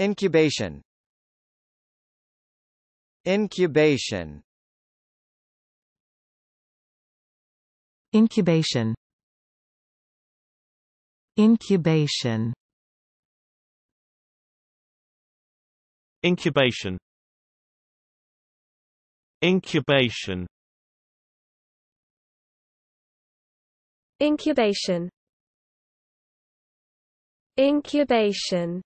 Incubation Incubation Incubation Incubation Incubation Incubation Incubation Incubation